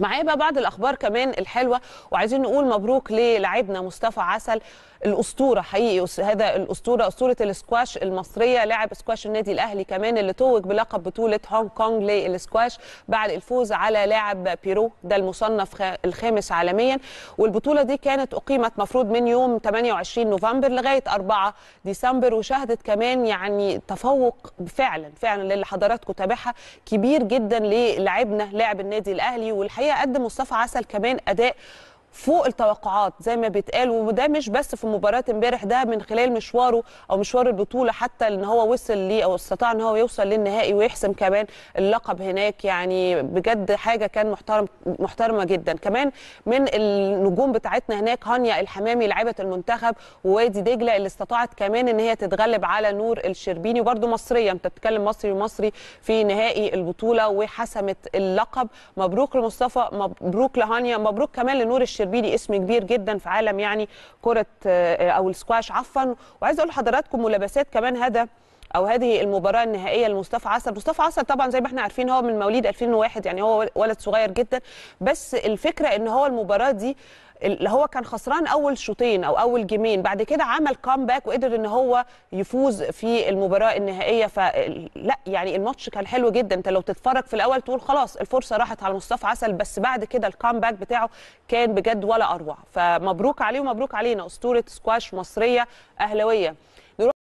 معايا بقى بعض الاخبار كمان الحلوه وعايزين نقول مبروك للاعبنا مصطفى عسل الاسطوره حقيقي هذا الاسطوره اسطوره الاسكواش المصريه لاعب سكواش النادي الاهلي كمان اللي توج بلقب بطوله هونج كونج للسكواش بعد الفوز على لاعب بيرو ده المصنف الخامس عالميا والبطوله دي كانت اقيمت مفروض من يوم 28 نوفمبر لغايه 4 ديسمبر وشهدت كمان يعني تفوق فعلا فعلا للي حضراتكم تابعها كبير جدا للاعبنا لاعب النادي الاهلي والحقيقه الحقيقه قدم مصطفى عسل كمان اداء فوق التوقعات زي ما بيتقال وده مش بس في مباراه امبارح ده من خلال مشواره او مشوار البطوله حتى ان هو وصل لي او استطاع ان هو يوصل للنهائي ويحسم كمان اللقب هناك يعني بجد حاجه كان محترم محترمه جدا كمان من النجوم بتاعتنا هناك هانيا الحمامي لعبة المنتخب ووادي دجله اللي استطاعت كمان ان هي تتغلب على نور الشربيني وبرده مصريه انت بتتكلم مصري ومصري في نهائي البطوله وحسمت اللقب مبروك لمصطفى مبروك لهانيا مبروك كمان لنور الشربيني بيه اسم كبير جدا في عالم يعني كره آه، او السكواش عفوا وعايز اقول لحضراتكم ملابسات كمان هذا او هذه المباراه النهائيه لمصطفى عسل مصطفى عسل طبعا زي ما احنا عارفين هو من مواليد 2001 يعني هو ولد صغير جدا بس الفكره ان هو المباراه دي اللي هو كان خسران اول شوطين او اول جيمين بعد كده عمل كامباك وقدر ان هو يفوز في المباراه النهائيه فلا يعني الماتش كان حلو جدا انت لو تتفرج في الاول تقول خلاص الفرصه راحت على مصطفى عسل بس بعد كده الكامباك بتاعه كان بجد ولا اروع فمبروك عليه ومبروك علينا اسطوره سكواش مصريه اهلاويه